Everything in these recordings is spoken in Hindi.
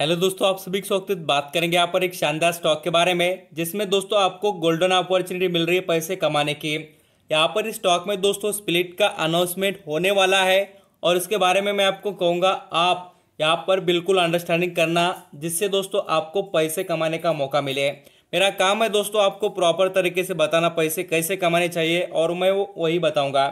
हेलो दोस्तों आप सभी स्वागत बात करेंगे यहाँ पर एक शानदार स्टॉक के बारे में जिसमें दोस्तों आपको गोल्डन अपॉर्चुनिटी मिल रही है पैसे कमाने की यहाँ पर इस स्टॉक में दोस्तों स्प्लिट का अनाउंसमेंट होने वाला है और इसके बारे में मैं आपको कहूँगा आप यहाँ पर बिल्कुल अंडरस्टैंडिंग करना जिससे दोस्तों आपको पैसे कमाने का मौका मिले मेरा काम है दोस्तों आपको प्रॉपर तरीके से बताना पैसे कैसे कमाने चाहिए और मैं वो वही बताऊँगा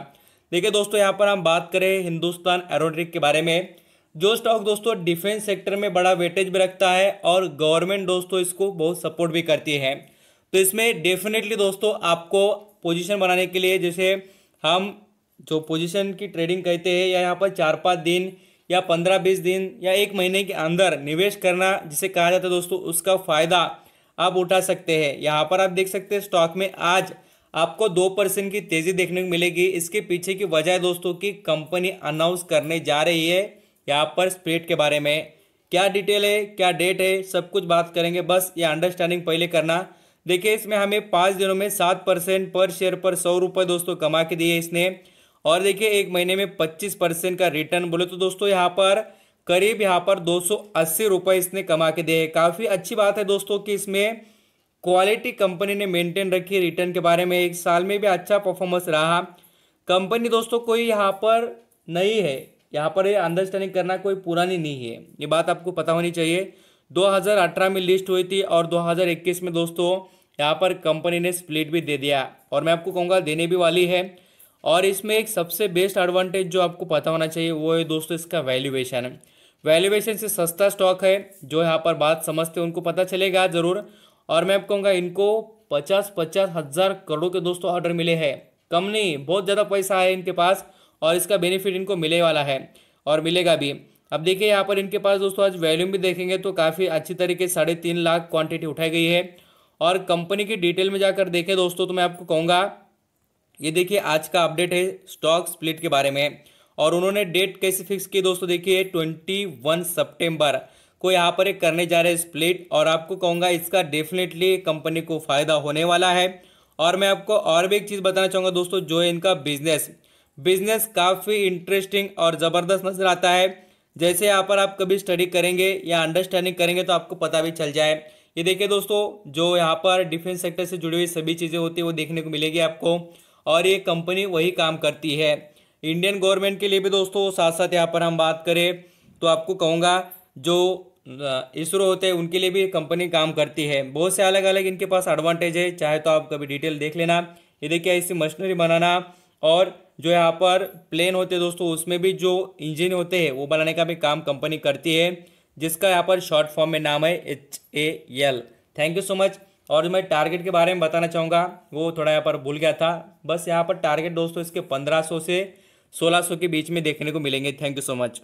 देखिए दोस्तों यहाँ पर हम बात करें हिंदुस्तान एरोड्रिक के बारे में जो स्टॉक दोस्तों डिफेंस सेक्टर में बड़ा वेटेज भी रखता है और गवर्नमेंट दोस्तों इसको बहुत सपोर्ट भी करती है तो इसमें डेफिनेटली दोस्तों आपको पोजीशन बनाने के लिए जैसे हम जो पोजीशन की ट्रेडिंग कहते हैं या यहाँ पर चार पाँच दिन या पंद्रह बीस दिन या एक महीने के अंदर निवेश करना जिसे कहा जाता है दोस्तों उसका फ़ायदा आप उठा सकते हैं यहाँ पर आप देख सकते हैं स्टॉक में आज आपको दो परसेंट की तेज़ी देखने को मिलेगी इसके पीछे की वजह दोस्तों की कंपनी अनाउंस करने जा रही है यहाँ पर स्प्रेड के बारे में क्या डिटेल है क्या डेट है सब कुछ बात करेंगे बस ये अंडरस्टैंडिंग पहले करना देखिए इसमें हमें पाँच दिनों में सात परसेंट पर शेयर पर सौ रुपये दोस्तों कमा के दिए इसने और देखिए एक महीने में पच्चीस परसेंट का रिटर्न बोले तो दोस्तों यहाँ पर करीब यहाँ पर दो सौ रुपये इसने कमा के दिए काफ़ी अच्छी बात है दोस्तों कि इसमें क्वालिटी कंपनी ने मेंटेन रखी रिटर्न के बारे में एक साल में भी अच्छा परफॉर्मेंस रहा कंपनी दोस्तों कोई यहाँ पर नहीं है यहाँ पर ये अंडरस्टैंडिंग करना कोई पुरानी नहीं है ये बात आपको पता होनी चाहिए 2018 में लिस्ट हुई थी और 2021 में दोस्तों यहाँ पर कंपनी ने स्प्लिट भी दे दिया और मैं आपको कहूँगा देने भी वाली है और इसमें एक सबसे बेस्ट एडवांटेज जो आपको पता होना चाहिए वो है दोस्तों इसका वैल्यूएशन वैल्यूएशन से सस्ता स्टॉक है जो यहाँ पर बात समझते हैं उनको पता चलेगा ज़रूर और मैं आपको कहूँगा इनको पचास पचास हज़ार करोड़ के दोस्तों ऑर्डर मिले हैं कम नहीं बहुत ज़्यादा पैसा है इनके पास और इसका बेनिफिट इनको मिले वाला है और मिलेगा भी अब देखिए यहाँ पर इनके पास दोस्तों आज वैल्यूम भी देखेंगे तो काफ़ी अच्छी तरीके साढ़े तीन लाख क्वांटिटी उठाई गई है और कंपनी की डिटेल में जाकर देखें दोस्तों तो मैं आपको कहूँगा ये देखिए आज का अपडेट है स्टॉक स्प्लिट के बारे में और उन्होंने डेट कैसे फिक्स की दोस्तों देखिए ट्वेंटी वन सप्टेम्बर को यहाँ पर एक करने जा रहे हैं स्प्लिट और आपको कहूँगा इसका डेफिनेटली कंपनी को फ़ायदा होने वाला है और मैं आपको और भी एक चीज़ बताना चाहूँगा दोस्तों जो है इनका बिजनेस बिजनेस काफ़ी इंटरेस्टिंग और ज़बरदस्त नज़र आता है जैसे यहाँ पर आप कभी स्टडी करेंगे या अंडरस्टैंडिंग करेंगे तो आपको पता भी चल जाए ये देखिए दोस्तों जो यहाँ पर डिफेंस सेक्टर से जुड़ी हुई सभी चीज़ें होती है वो देखने को मिलेगी आपको और ये कंपनी वही काम करती है इंडियन गवर्नमेंट के लिए भी दोस्तों साथ साथ यहाँ पर हम बात करें तो आपको कहूँगा जो इसरो होते हैं उनके लिए भी कंपनी काम करती है बहुत से अलग अलग इनके पास एडवांटेज है चाहे तो आप कभी डिटेल देख लेना ये देखिए ऐसी मशीनरी बनाना और जो यहाँ पर प्लेन होते हैं दोस्तों उसमें भी जो इंजन होते हैं वो बनाने का भी काम कंपनी करती है जिसका यहाँ पर शॉर्ट फॉर्म में नाम है H A L thank you so much और मैं टारगेट के बारे में बताना चाहूँगा वो थोड़ा यहाँ पर भूल गया था बस यहाँ पर टारगेट दोस्तों इसके पंद्रह से सोलह के बीच में देखने को मिलेंगे थैंक यू सो मच